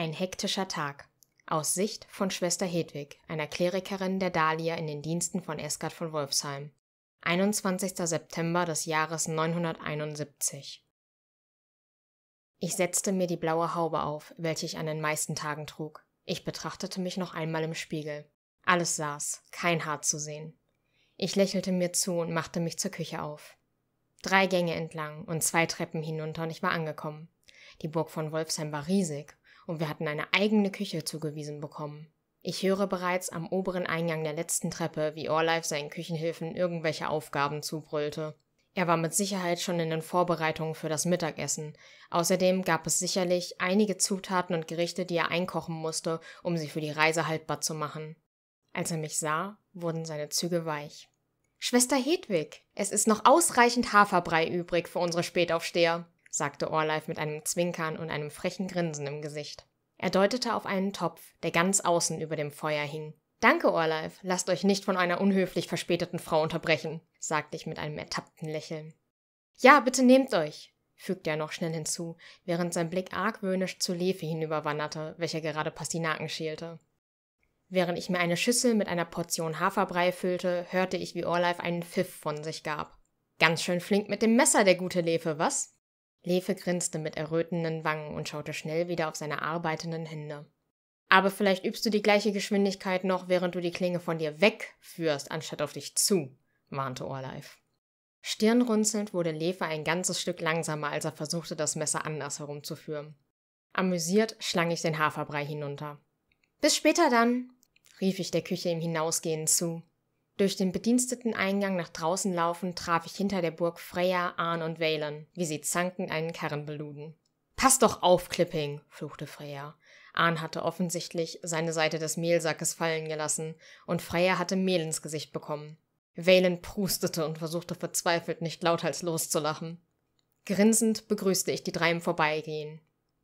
Ein hektischer Tag. Aus Sicht von Schwester Hedwig, einer Klerikerin der Dahlia in den Diensten von Eskard von Wolfsheim. 21. September des Jahres 971. Ich setzte mir die blaue Haube auf, welche ich an den meisten Tagen trug. Ich betrachtete mich noch einmal im Spiegel. Alles saß, kein Haar zu sehen. Ich lächelte mir zu und machte mich zur Küche auf. Drei Gänge entlang und zwei Treppen hinunter und ich war angekommen. Die Burg von Wolfsheim war riesig und wir hatten eine eigene Küche zugewiesen bekommen. Ich höre bereits am oberen Eingang der letzten Treppe, wie Orlife seinen Küchenhilfen irgendwelche Aufgaben zubrüllte. Er war mit Sicherheit schon in den Vorbereitungen für das Mittagessen. Außerdem gab es sicherlich einige Zutaten und Gerichte, die er einkochen musste, um sie für die Reise haltbar zu machen. Als er mich sah, wurden seine Züge weich. Schwester Hedwig, es ist noch ausreichend Haferbrei übrig für unsere Spätaufsteher sagte Orleif mit einem Zwinkern und einem frechen Grinsen im Gesicht. Er deutete auf einen Topf, der ganz außen über dem Feuer hing. Danke, Orleif, lasst euch nicht von einer unhöflich verspäteten Frau unterbrechen, sagte ich mit einem ertappten Lächeln. Ja, bitte nehmt euch, fügte er noch schnell hinzu, während sein Blick argwöhnisch zu Lefe hinüberwanderte, welcher gerade Pastinaken schälte. Während ich mir eine Schüssel mit einer Portion Haferbrei füllte, hörte ich, wie Orleif einen Pfiff von sich gab. Ganz schön flink mit dem Messer, der gute Lefe, was? Lefe grinste mit errötenden Wangen und schaute schnell wieder auf seine arbeitenden Hände. Aber vielleicht übst du die gleiche Geschwindigkeit noch, während du die Klinge von dir wegführst, anstatt auf dich zu, warnte Orleif. Stirnrunzelnd wurde Lefe ein ganzes Stück langsamer, als er versuchte, das Messer anders herumzuführen. Amüsiert schlang ich den Haferbrei hinunter. Bis später dann, rief ich der Küche im Hinausgehen zu. Durch den bediensteten Eingang nach draußen laufend traf ich hinter der Burg Freya, Arn und Valen, wie sie zankend einen Karren beluden. Pass doch auf, Clipping, fluchte Freya. Ahn hatte offensichtlich seine Seite des Mehlsackes fallen gelassen und Freya hatte Mehl ins Gesicht bekommen. Valen prustete und versuchte verzweifelt nicht lauthals loszulachen. Grinsend begrüßte ich die drei im Vorbeigehen.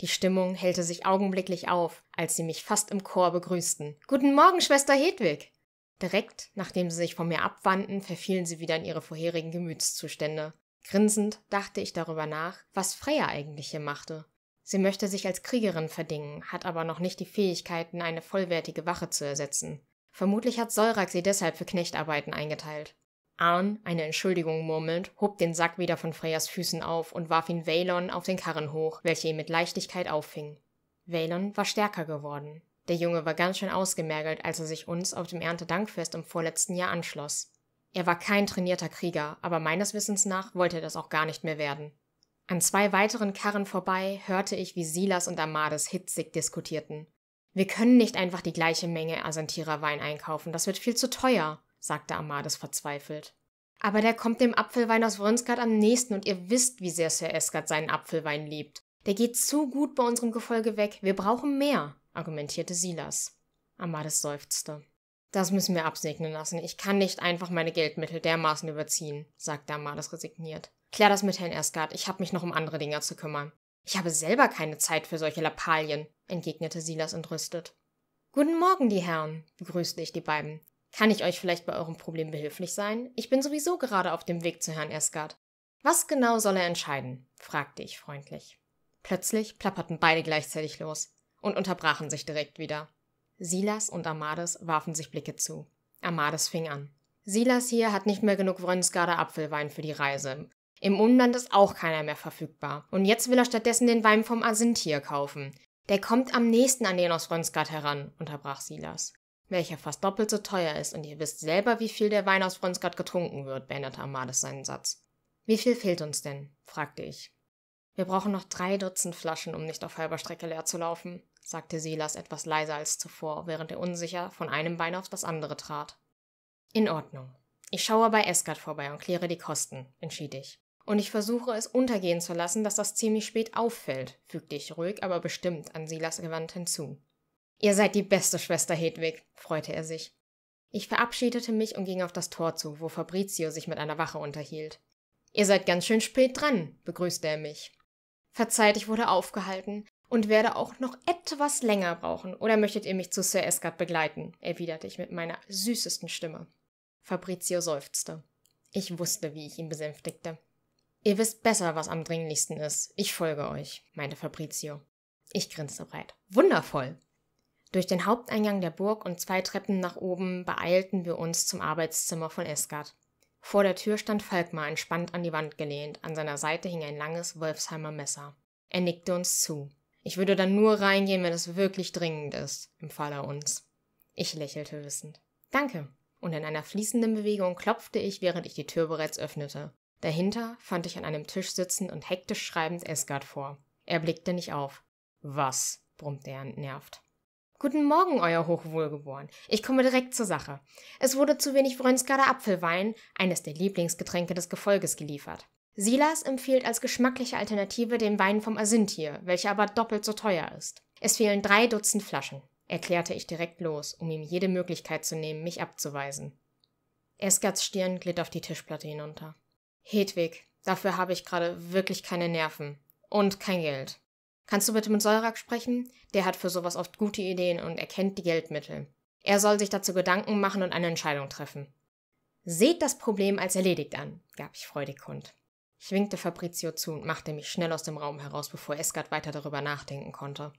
Die Stimmung hellte sich augenblicklich auf, als sie mich fast im Chor begrüßten. Guten Morgen, Schwester Hedwig! Direkt, nachdem sie sich von mir abwandten, verfielen sie wieder in ihre vorherigen Gemütszustände. Grinsend dachte ich darüber nach, was Freya eigentlich hier machte. Sie möchte sich als Kriegerin verdingen, hat aber noch nicht die Fähigkeiten, eine vollwertige Wache zu ersetzen. Vermutlich hat Solrak sie deshalb für Knechtarbeiten eingeteilt. Arn, eine Entschuldigung murmelnd, hob den Sack wieder von Freyas Füßen auf und warf ihn Valon auf den Karren hoch, welche ihn mit Leichtigkeit auffing. Valon war stärker geworden, der Junge war ganz schön ausgemergelt, als er sich uns auf dem Erntedankfest im vorletzten Jahr anschloss. Er war kein trainierter Krieger, aber meines Wissens nach wollte er das auch gar nicht mehr werden. An zwei weiteren Karren vorbei hörte ich, wie Silas und Amades hitzig diskutierten. Wir können nicht einfach die gleiche Menge Asantira Wein einkaufen, das wird viel zu teuer, sagte Amades verzweifelt. Aber der kommt dem Apfelwein aus Wrönsgard am nächsten und ihr wisst, wie sehr Sir Esgard seinen Apfelwein liebt. Der geht zu gut bei unserem Gefolge weg, wir brauchen mehr argumentierte Silas. Amades seufzte. Das müssen wir absegnen lassen. Ich kann nicht einfach meine Geldmittel dermaßen überziehen, sagte Amades resigniert. Klär das mit Herrn Erskart, ich habe mich noch um andere Dinge zu kümmern. Ich habe selber keine Zeit für solche Lappalien, entgegnete Silas entrüstet. Guten Morgen, die Herren, begrüßte ich die beiden. Kann ich euch vielleicht bei eurem Problem behilflich sein? Ich bin sowieso gerade auf dem Weg zu Herrn Erskart. Was genau soll er entscheiden? fragte ich freundlich. Plötzlich plapperten beide gleichzeitig los und unterbrachen sich direkt wieder. Silas und Amades warfen sich Blicke zu. Amades fing an. Silas hier hat nicht mehr genug Wrönskader Apfelwein für die Reise. Im Umland ist auch keiner mehr verfügbar. Und jetzt will er stattdessen den Wein vom Asintier kaufen. Der kommt am nächsten an den aus Rönsgard heran, unterbrach Silas. Welcher fast doppelt so teuer ist und ihr wisst selber, wie viel der Wein aus Rönsgard getrunken wird, beendete Amades seinen Satz. Wie viel fehlt uns denn? fragte ich. Wir brauchen noch drei Dutzend Flaschen, um nicht auf halber Strecke leer zu laufen sagte Silas etwas leiser als zuvor, während er unsicher von einem Bein auf das andere trat. In Ordnung. Ich schaue bei Eskat vorbei und kläre die Kosten, entschied ich. Und ich versuche es untergehen zu lassen, dass das ziemlich spät auffällt, fügte ich ruhig, aber bestimmt an Silas gewandt hinzu. Ihr seid die beste Schwester Hedwig, freute er sich. Ich verabschiedete mich und ging auf das Tor zu, wo Fabrizio sich mit einer Wache unterhielt. Ihr seid ganz schön spät dran, begrüßte er mich. Verzeiht, ich wurde aufgehalten, und werde auch noch etwas länger brauchen. Oder möchtet ihr mich zu Sir Escard begleiten? erwiderte ich mit meiner süßesten Stimme. Fabrizio seufzte. Ich wusste, wie ich ihn besänftigte. Ihr wisst besser, was am dringlichsten ist. Ich folge euch, meinte Fabrizio. Ich grinste breit. Wundervoll! Durch den Haupteingang der Burg und zwei Treppen nach oben beeilten wir uns zum Arbeitszimmer von Esgard. Vor der Tür stand Falkmar entspannt an die Wand gelehnt, an seiner Seite hing ein langes Wolfsheimer Messer. Er nickte uns zu. Ich würde dann nur reingehen, wenn es wirklich dringend ist, empfahl er uns. Ich lächelte wissend. Danke. Und in einer fließenden Bewegung klopfte ich, während ich die Tür bereits öffnete. Dahinter fand ich an einem Tisch sitzend und hektisch schreibend Esgard vor. Er blickte nicht auf. Was? brummte er entnervt. Guten Morgen, Euer Hochwohlgeboren. Ich komme direkt zur Sache. Es wurde zu wenig Brönsgarder Apfelwein, eines der Lieblingsgetränke des Gefolges, geliefert. Silas empfiehlt als geschmackliche Alternative den Wein vom Asintier, welcher aber doppelt so teuer ist. Es fehlen drei Dutzend Flaschen, erklärte ich direkt los, um ihm jede Möglichkeit zu nehmen, mich abzuweisen. Esgards Stirn glitt auf die Tischplatte hinunter. Hedwig, dafür habe ich gerade wirklich keine Nerven. Und kein Geld. Kannst du bitte mit Solrak sprechen? Der hat für sowas oft gute Ideen und erkennt die Geldmittel. Er soll sich dazu Gedanken machen und eine Entscheidung treffen. Seht das Problem als erledigt an, gab ich freudig kund. Ich winkte Fabrizio zu und machte mich schnell aus dem Raum heraus, bevor Esgard weiter darüber nachdenken konnte.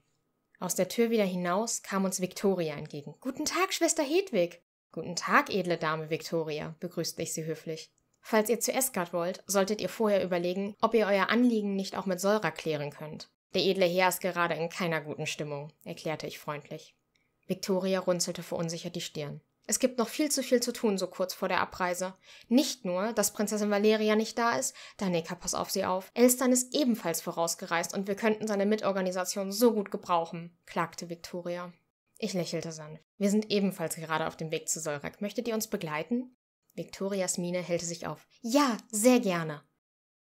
Aus der Tür wieder hinaus kam uns Viktoria entgegen. Guten Tag, Schwester Hedwig. Guten Tag, edle Dame Viktoria, begrüßte ich sie höflich. Falls ihr zu Esgard wollt, solltet ihr vorher überlegen, ob ihr euer Anliegen nicht auch mit Säura klären könnt. Der edle Herr ist gerade in keiner guten Stimmung, erklärte ich freundlich. Viktoria runzelte verunsichert die Stirn. Es gibt noch viel zu viel zu tun so kurz vor der Abreise. Nicht nur, dass Prinzessin Valeria nicht da ist, Danica pass auf sie auf. Elstern ist ebenfalls vorausgereist und wir könnten seine Mitorganisation so gut gebrauchen, klagte Viktoria. Ich lächelte sanft. Wir sind ebenfalls gerade auf dem Weg zu Solrak. Möchtet ihr uns begleiten? Viktorias Miene hellte sich auf. Ja, sehr gerne.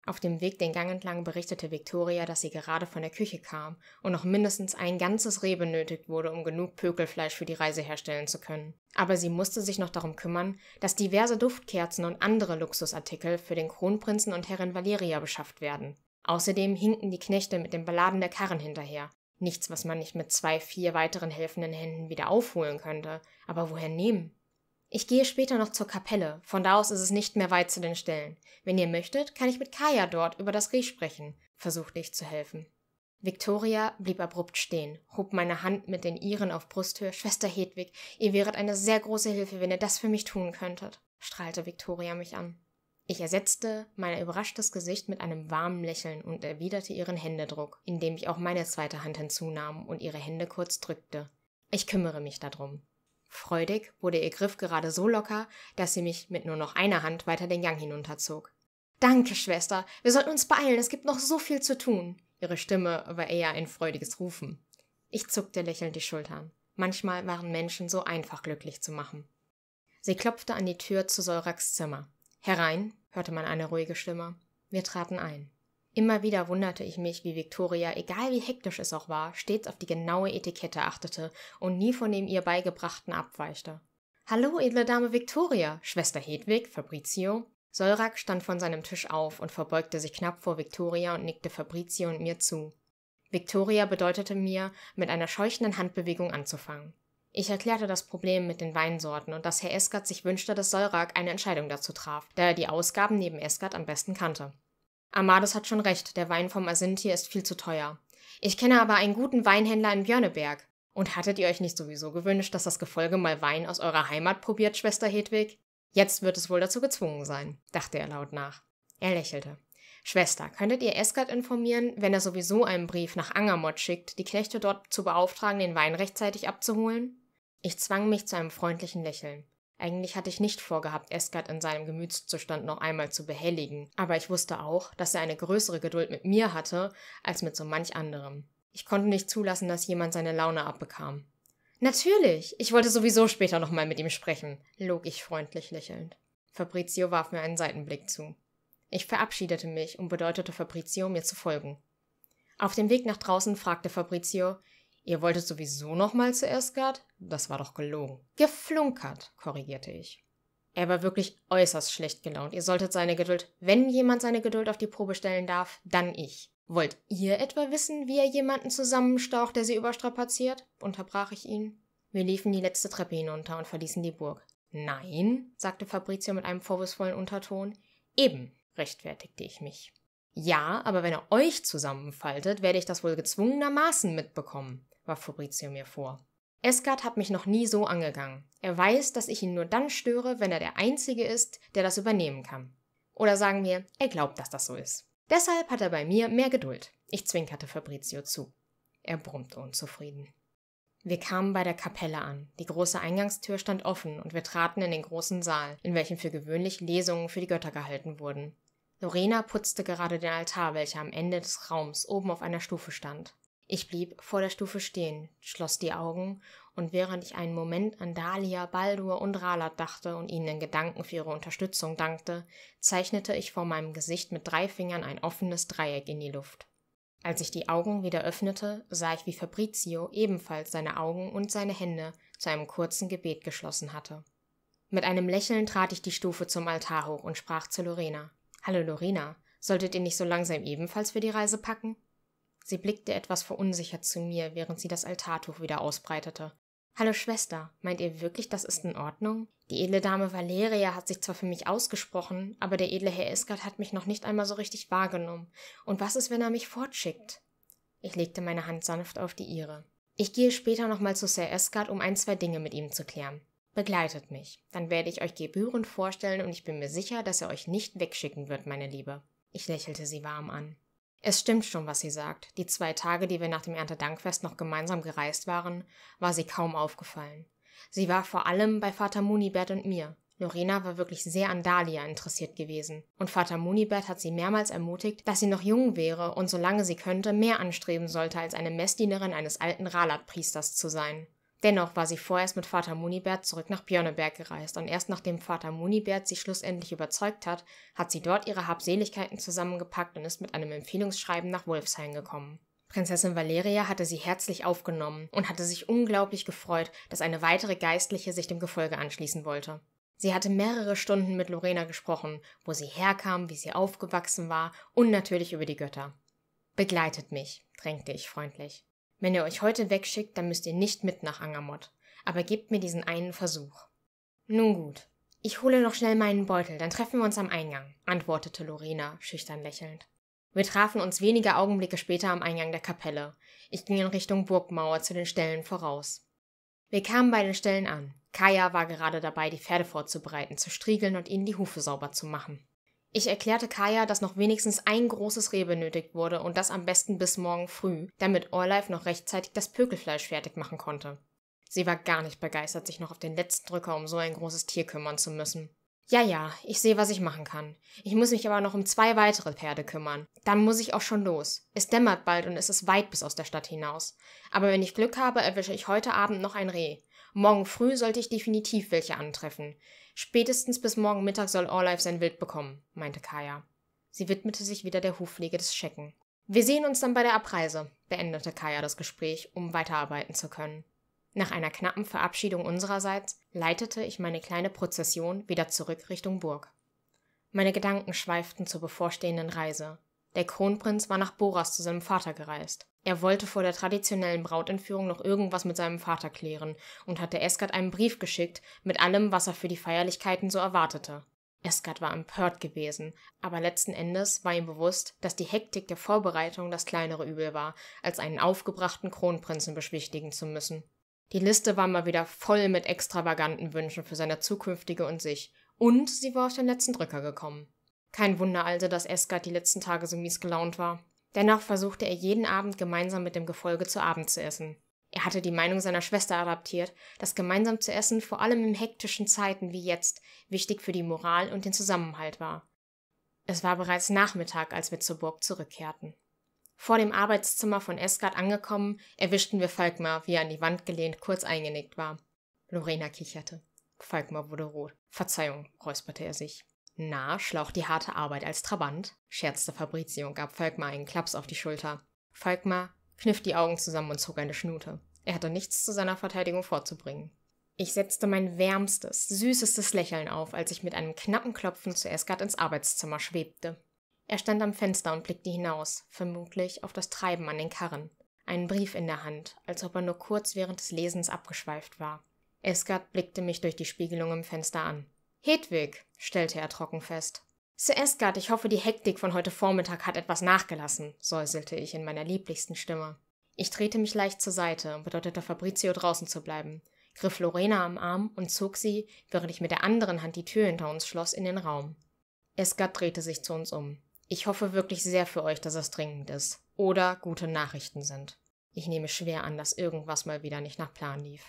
Auf dem Weg den Gang entlang berichtete Victoria, dass sie gerade von der Küche kam und noch mindestens ein ganzes Reh benötigt wurde, um genug Pökelfleisch für die Reise herstellen zu können. Aber sie musste sich noch darum kümmern, dass diverse Duftkerzen und andere Luxusartikel für den Kronprinzen und Herrin Valeria beschafft werden. Außerdem hinkten die Knechte mit dem Beladen der Karren hinterher. Nichts, was man nicht mit zwei, vier weiteren helfenden Händen wieder aufholen könnte. Aber woher nehmen? Ich gehe später noch zur Kapelle, von da aus ist es nicht mehr weit zu den Stellen. Wenn ihr möchtet, kann ich mit Kaya dort über das Reh sprechen, versuchte ich zu helfen. Victoria blieb abrupt stehen, hob meine Hand mit den ihren auf Brusthöhe. Schwester Hedwig, ihr wäret eine sehr große Hilfe, wenn ihr das für mich tun könntet, strahlte Victoria mich an. Ich ersetzte mein überraschtes Gesicht mit einem warmen Lächeln und erwiderte ihren Händedruck, indem ich auch meine zweite Hand hinzunahm und ihre Hände kurz drückte. Ich kümmere mich darum. Freudig wurde ihr Griff gerade so locker, dass sie mich mit nur noch einer Hand weiter den Gang hinunterzog. Danke, Schwester, wir sollten uns beeilen, es gibt noch so viel zu tun. Ihre Stimme war eher ein freudiges Rufen. Ich zuckte lächelnd die Schultern. Manchmal waren Menschen so einfach glücklich zu machen. Sie klopfte an die Tür zu Solraks Zimmer. Herein, hörte man eine ruhige Stimme. Wir traten ein. Immer wieder wunderte ich mich, wie Victoria, egal wie hektisch es auch war, stets auf die genaue Etikette achtete und nie von dem ihr beigebrachten abweichte. Hallo, edle Dame Victoria, Schwester Hedwig, Fabrizio. Solrak stand von seinem Tisch auf und verbeugte sich knapp vor Victoria und nickte Fabrizio und mir zu. Victoria bedeutete mir, mit einer scheuchenden Handbewegung anzufangen. Ich erklärte das Problem mit den Weinsorten und dass Herr Eskert sich wünschte, dass Solrak eine Entscheidung dazu traf, da er die Ausgaben neben Eskert am besten kannte. Amadus hat schon recht, der Wein vom Asinti ist viel zu teuer. Ich kenne aber einen guten Weinhändler in Björneberg. Und hattet ihr euch nicht sowieso gewünscht, dass das Gefolge mal Wein aus eurer Heimat probiert, Schwester Hedwig? Jetzt wird es wohl dazu gezwungen sein, dachte er laut nach. Er lächelte. Schwester, könntet ihr Eskert informieren, wenn er sowieso einen Brief nach Angermott schickt, die Knechte dort zu beauftragen, den Wein rechtzeitig abzuholen? Ich zwang mich zu einem freundlichen Lächeln. Eigentlich hatte ich nicht vorgehabt, Eskat in seinem Gemütszustand noch einmal zu behelligen, aber ich wusste auch, dass er eine größere Geduld mit mir hatte, als mit so manch anderem. Ich konnte nicht zulassen, dass jemand seine Laune abbekam. Natürlich, ich wollte sowieso später nochmal mit ihm sprechen, log ich freundlich lächelnd. Fabrizio warf mir einen Seitenblick zu. Ich verabschiedete mich und bedeutete Fabrizio, mir zu folgen. Auf dem Weg nach draußen fragte Fabrizio, Ihr wolltet sowieso nochmal zu Esgard? Das war doch gelogen. Geflunkert, korrigierte ich. Er war wirklich äußerst schlecht gelaunt. Ihr solltet seine Geduld, wenn jemand seine Geduld auf die Probe stellen darf, dann ich. Wollt ihr etwa wissen, wie er jemanden zusammenstaucht, der sie überstrapaziert? unterbrach ich ihn. Wir liefen die letzte Treppe hinunter und verließen die Burg. Nein, sagte Fabrizio mit einem vorwurfsvollen Unterton. Eben, rechtfertigte ich mich. Ja, aber wenn er euch zusammenfaltet, werde ich das wohl gezwungenermaßen mitbekommen warf Fabrizio mir vor. Esgard hat mich noch nie so angegangen. Er weiß, dass ich ihn nur dann störe, wenn er der Einzige ist, der das übernehmen kann. Oder sagen wir, er glaubt, dass das so ist. Deshalb hat er bei mir mehr Geduld. Ich zwinkerte Fabrizio zu. Er brummte unzufrieden. Wir kamen bei der Kapelle an. Die große Eingangstür stand offen und wir traten in den großen Saal, in welchem für gewöhnlich Lesungen für die Götter gehalten wurden. Lorena putzte gerade den Altar, welcher am Ende des Raums oben auf einer Stufe stand. Ich blieb vor der Stufe stehen, schloss die Augen, und während ich einen Moment an Dahlia, Baldur und Ralat dachte und ihnen in Gedanken für ihre Unterstützung dankte, zeichnete ich vor meinem Gesicht mit drei Fingern ein offenes Dreieck in die Luft. Als ich die Augen wieder öffnete, sah ich, wie Fabrizio ebenfalls seine Augen und seine Hände zu einem kurzen Gebet geschlossen hatte. Mit einem Lächeln trat ich die Stufe zum Altar hoch und sprach zu Lorena. Hallo Lorena, solltet ihr nicht so langsam ebenfalls für die Reise packen? Sie blickte etwas verunsichert zu mir, während sie das Altartuch wieder ausbreitete. Hallo Schwester, meint ihr wirklich, das ist in Ordnung? Die edle Dame Valeria hat sich zwar für mich ausgesprochen, aber der edle Herr Esgard hat mich noch nicht einmal so richtig wahrgenommen. Und was ist, wenn er mich fortschickt? Ich legte meine Hand sanft auf die ihre. Ich gehe später nochmal zu Sir Esgard, um ein, zwei Dinge mit ihm zu klären. Begleitet mich. Dann werde ich euch gebührend vorstellen und ich bin mir sicher, dass er euch nicht wegschicken wird, meine Liebe. Ich lächelte sie warm an. Es stimmt schon, was sie sagt. Die zwei Tage, die wir nach dem Erntedankfest noch gemeinsam gereist waren, war sie kaum aufgefallen. Sie war vor allem bei Vater Munibert und mir. Lorena war wirklich sehr an Dahlia interessiert gewesen, und Vater Munibert hat sie mehrmals ermutigt, dass sie noch jung wäre und solange sie könnte, mehr anstreben sollte, als eine Messdienerin eines alten Ralatpriesters zu sein. Dennoch war sie vorerst mit Vater Munibert zurück nach Björneberg gereist und erst nachdem Vater Munibert sie schlussendlich überzeugt hat, hat sie dort ihre Habseligkeiten zusammengepackt und ist mit einem Empfehlungsschreiben nach Wolfsheim gekommen. Prinzessin Valeria hatte sie herzlich aufgenommen und hatte sich unglaublich gefreut, dass eine weitere Geistliche sich dem Gefolge anschließen wollte. Sie hatte mehrere Stunden mit Lorena gesprochen, wo sie herkam, wie sie aufgewachsen war und natürlich über die Götter. Begleitet mich, drängte ich freundlich. Wenn ihr euch heute wegschickt, dann müsst ihr nicht mit nach Angermott. Aber gebt mir diesen einen Versuch. Nun gut. Ich hole noch schnell meinen Beutel, dann treffen wir uns am Eingang, antwortete Lorena, schüchtern lächelnd. Wir trafen uns wenige Augenblicke später am Eingang der Kapelle. Ich ging in Richtung Burgmauer zu den Ställen voraus. Wir kamen bei den Ställen an. Kaya war gerade dabei, die Pferde vorzubereiten, zu striegeln und ihnen die Hufe sauber zu machen. Ich erklärte Kaya, dass noch wenigstens ein großes Reh benötigt wurde und das am besten bis morgen früh, damit Orlife noch rechtzeitig das Pökelfleisch fertig machen konnte. Sie war gar nicht begeistert, sich noch auf den letzten Drücker um so ein großes Tier kümmern zu müssen. Ja, ja, ich sehe, was ich machen kann. Ich muss mich aber noch um zwei weitere Pferde kümmern. Dann muss ich auch schon los. Es dämmert bald und es ist weit bis aus der Stadt hinaus. Aber wenn ich Glück habe, erwische ich heute Abend noch ein Reh. Morgen früh sollte ich definitiv welche antreffen. Spätestens bis morgen Mittag soll Orlife sein Wild bekommen, meinte Kaya. Sie widmete sich wieder der Hufpflege des Schecken. Wir sehen uns dann bei der Abreise, beendete Kaya das Gespräch, um weiterarbeiten zu können. Nach einer knappen Verabschiedung unsererseits leitete ich meine kleine Prozession wieder zurück Richtung Burg. Meine Gedanken schweiften zur bevorstehenden Reise. Der Kronprinz war nach Boras zu seinem Vater gereist. Er wollte vor der traditionellen Brautentführung noch irgendwas mit seinem Vater klären und hatte Eskat einen Brief geschickt mit allem, was er für die Feierlichkeiten so erwartete. Eskat war empört gewesen, aber letzten Endes war ihm bewusst, dass die Hektik der Vorbereitung das kleinere Übel war, als einen aufgebrachten Kronprinzen beschwichtigen zu müssen. Die Liste war mal wieder voll mit extravaganten Wünschen für seine zukünftige und sich, und sie war auf den letzten Drücker gekommen. Kein Wunder also, dass Esgard die letzten Tage so mies gelaunt war. Dennoch versuchte er jeden Abend gemeinsam mit dem Gefolge zu Abend zu essen. Er hatte die Meinung seiner Schwester adaptiert, dass gemeinsam zu essen vor allem in hektischen Zeiten wie jetzt wichtig für die Moral und den Zusammenhalt war. Es war bereits Nachmittag, als wir zur Burg zurückkehrten. Vor dem Arbeitszimmer von Esgard angekommen, erwischten wir Falkmar, wie er an die Wand gelehnt kurz eingenickt war. Lorena kicherte. Falkmar wurde rot. Verzeihung, räusperte er sich. Na, schlaucht die harte Arbeit als Trabant, scherzte Fabrizio und gab Volkmar einen Klaps auf die Schulter. Volkmar kniff die Augen zusammen und zog eine Schnute. Er hatte nichts zu seiner Verteidigung vorzubringen. Ich setzte mein wärmstes, süßestes Lächeln auf, als ich mit einem knappen Klopfen zu Esgard ins Arbeitszimmer schwebte. Er stand am Fenster und blickte hinaus, vermutlich auf das Treiben an den Karren, einen Brief in der Hand, als ob er nur kurz während des Lesens abgeschweift war. Esgard blickte mich durch die Spiegelung im Fenster an. Hedwig, stellte er trocken fest. Sir Esgard, ich hoffe, die Hektik von heute Vormittag hat etwas nachgelassen, säuselte ich in meiner lieblichsten Stimme. Ich drehte mich leicht zur Seite und bedeutete Fabrizio draußen zu bleiben, griff Lorena am Arm und zog sie, während ich mit der anderen Hand die Tür hinter uns schloss, in den Raum. Esgard drehte sich zu uns um. Ich hoffe wirklich sehr für euch, dass es dringend ist. Oder gute Nachrichten sind. Ich nehme schwer an, dass irgendwas mal wieder nicht nach Plan lief.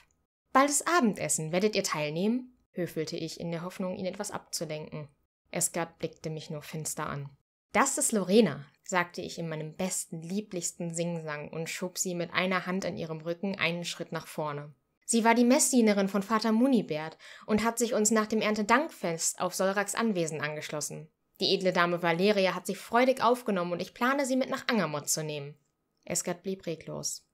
Baldes Abendessen, werdet ihr teilnehmen? höfelte ich in der Hoffnung, ihn etwas abzulenken. Esgard blickte mich nur finster an. Das ist Lorena, sagte ich in meinem besten, lieblichsten Singsang und schob sie mit einer Hand an ihrem Rücken einen Schritt nach vorne. Sie war die Messdienerin von Vater Munibert und hat sich uns nach dem Erntedankfest auf Solraks Anwesen angeschlossen. Die edle Dame Valeria hat sich freudig aufgenommen und ich plane, sie mit nach Angermott zu nehmen. Esgard blieb reglos.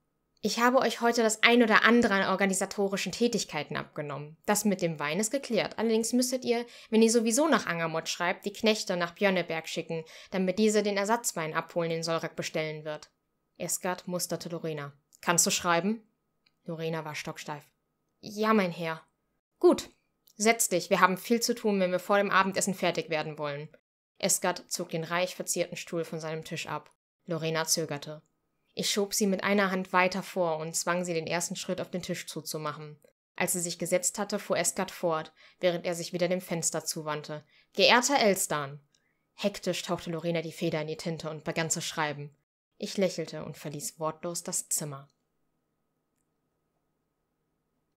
Ich habe euch heute das ein oder andere an organisatorischen Tätigkeiten abgenommen. Das mit dem Wein ist geklärt. Allerdings müsstet ihr, wenn ihr sowieso nach Angermott schreibt, die Knechte nach Björneberg schicken, damit diese den Ersatzwein abholen, den Solrak bestellen wird. Esgard musterte Lorena. Kannst du schreiben? Lorena war stocksteif. Ja, mein Herr. Gut. Setz dich, wir haben viel zu tun, wenn wir vor dem Abendessen fertig werden wollen. Esgard zog den reich verzierten Stuhl von seinem Tisch ab. Lorena zögerte. Ich schob sie mit einer Hand weiter vor und zwang sie, den ersten Schritt auf den Tisch zuzumachen. Als sie sich gesetzt hatte, fuhr Eskat fort, während er sich wieder dem Fenster zuwandte. Geehrter Elstan! Hektisch tauchte Lorena die Feder in die Tinte und begann zu schreiben. Ich lächelte und verließ wortlos das Zimmer.